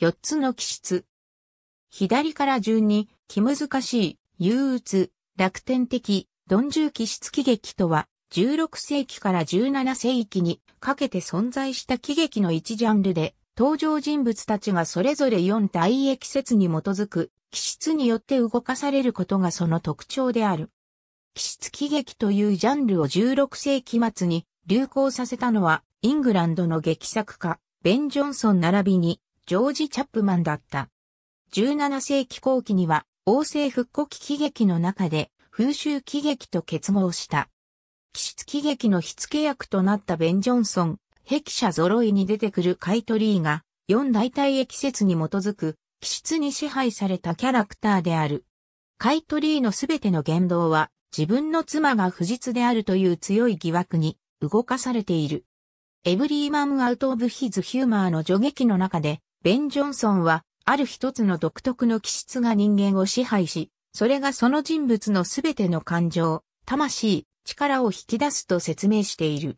4つの気質。左から順に、気難しい、憂鬱、楽天的、鈍重気質喜劇とは、16世紀から17世紀にかけて存在した喜劇の一ジャンルで、登場人物たちがそれぞれ4大液説に基づく、気質によって動かされることがその特徴である。気質喜劇というジャンルを16世紀末に流行させたのは、イングランドの劇作家、ベン・ジョンソン並びに、ジョージ・チャップマンだった。17世紀後期には、王政復古期喜劇の中で、風習喜劇と結合した。気質喜劇の火付け役となったベン・ジョンソン、壁者揃いに出てくるカイトリーが、四大体液説に基づく、気質に支配されたキャラクターである。カイトリーのすべての言動は、自分の妻が不実であるという強い疑惑に動かされている。エブリーマン・アウト・オブ・ヒズ・ヒューマーの助劇の中で、ベン・ジョンソンは、ある一つの独特の気質が人間を支配し、それがその人物のすべての感情、魂、力を引き出すと説明している。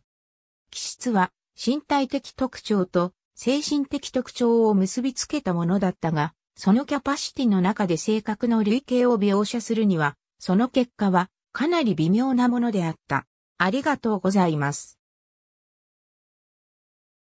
気質は、身体的特徴と精神的特徴を結びつけたものだったが、そのキャパシティの中で性格の類型を描写するには、その結果はかなり微妙なものであった。ありがとうございます。